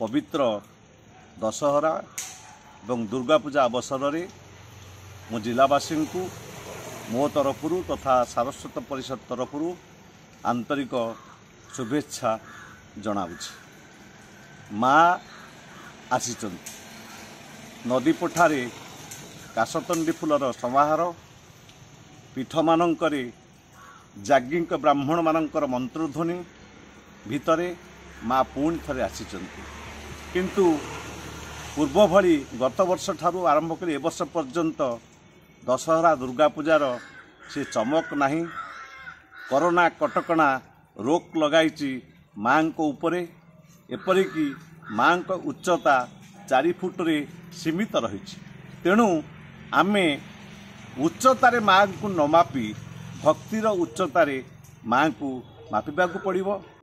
ପବିତ୍ର ଦଶହରା ଏବଂ ଦୁର୍ଗାପୂଜା ଅବସରରେ ମୁଁ ଜିଲ୍ଲାବାସୀଙ୍କୁ ମୋ ତରଫରୁ ତଥା ସାରସ୍ୱତ ପରିଷଦ ତରଫରୁ ଆନ୍ତରିକ ଶୁଭେଚ୍ଛା ଜଣାଉଛି ମା ଆସିଛନ୍ତି ନଦୀପଠାରେ କାଶତଣ୍ଡି ଫୁଲର ସମାହାର ପୀଠମାନଙ୍କରେ ଜାଗିଙ୍କ ବ୍ରାହ୍ମଣମାନଙ୍କର ମନ୍ତ୍ରଧ୍ୱନି ଭିତରେ ମା ପୁଣି ଥରେ ଆସିଛନ୍ତି କିନ୍ତୁ ପୂର୍ବ ଭଳି ଗତ ବର୍ଷ ଆରମ୍ଭ କରି ଏ ବର୍ଷ ପର୍ଯ୍ୟନ୍ତ ଦଶହରା ଦୁର୍ଗା ପୂଜାର ସେ ଚମକ ନାହିଁ କରୋନା କଟକଣା ରୋକ ଲଗାଇଛି ମାଆଙ୍କ ଉପରେ ଏପରିକି ମାଆଙ୍କ ଉଚ୍ଚତା ଚାରି ଫୁଟରେ ସୀମିତ ରହିଛି ତେଣୁ ଆମେ ଉଚ୍ଚତାରେ ମାଆଙ୍କୁ ନ ମାପି ଭକ୍ତିର ଉଚ୍ଚତାରେ ମାଆଙ୍କୁ ମାପିବାକୁ ପଡ଼ିବ